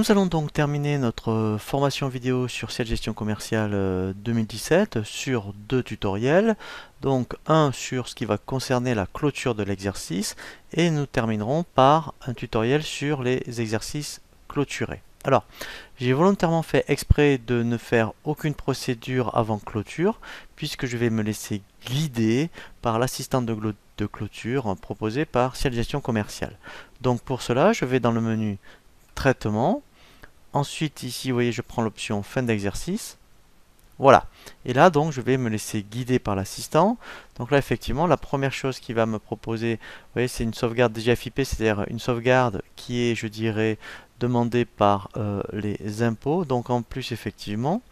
Nous allons donc terminer notre euh, formation vidéo sur Ciel gestion commerciale 2017 euh, sur deux tutoriels. Donc un sur ce qui va concerner la clôture de l'exercice et nous terminerons par un tutoriel sur les exercices clôturés. Alors, j'ai volontairement fait exprès de ne faire aucune procédure avant clôture, puisque je vais me laisser guider par l'assistant de, de, clôture proposé par Ciel Gestion Commerciale. Donc pour cela, je vais dans le menu Traitement, Ensuite, ici, vous voyez, je prends l'option fin d'exercice. Voilà. Et là, donc, je vais me laisser guider par l'assistant. Donc là, effectivement, la première chose qui va me proposer, vous voyez, c'est une sauvegarde déjà FIP, c'est-à-dire une sauvegarde qui est, je dirais, demandé par euh, les impôts. Donc en plus, effectivement,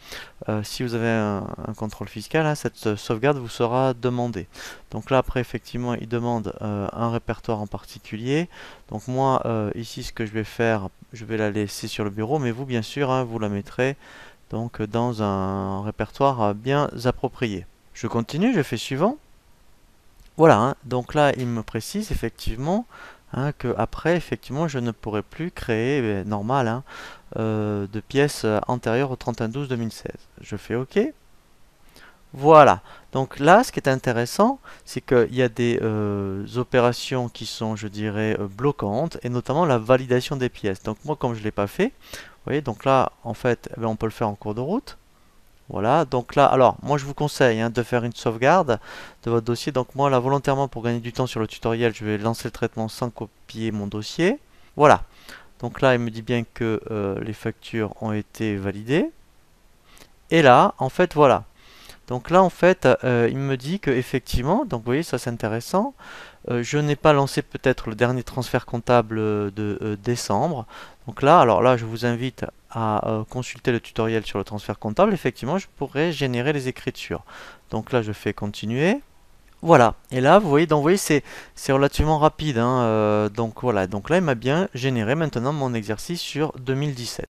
euh, si vous avez un, contrôle fiscal, hein, cette euh, sauvegarde vous sera demandée. Donc là, après, effectivement, il demande un répertoire en particulier. Donc moi, ici, ce que je vais faire, je vais la laisser sur le bureau, mais vous, bien sûr, hein, vous la mettrez donc dans un répertoire bien approprié. Je continue, je fais suivant. Voilà, hein. donc là, il me précise, effectivement, Hein, que après effectivement je ne pourrai plus créer eh normal hein, euh, de pièces antérieures au 31 12 2016 je fais ok voilà donc là ce qui est intéressant c'est qu'il y a des euh, opérations qui sont je dirais euh, bloquantes et notamment la validation des pièces donc moi comme je ne l'ai pas fait vous voyez donc là en fait eh on peut le faire en cours de route voilà, donc là, alors, moi je vous conseille hein, de faire une sauvegarde de votre dossier. Donc moi, là, volontairement, pour gagner du temps sur le tutoriel, je vais lancer le traitement sans copier mon dossier. Voilà, donc là, il me dit bien que euh, les factures ont été validées. Et là, en fait, voilà. Donc là, en fait, euh, il me dit que effectivement, donc vous voyez, ça c'est intéressant. Euh, je n'ai pas lancé peut-être le dernier transfert comptable de décembre. Donc là, alors là, je vous invite à euh, consulter le tutoriel sur le transfert comptable, effectivement, je pourrais générer les écritures. Donc là, je fais continuer. Voilà, et là, vous voyez, d'envoyer, c'est relativement rapide. Hein, euh, donc voilà, donc là, il m'a bien généré maintenant mon exercice sur 2017.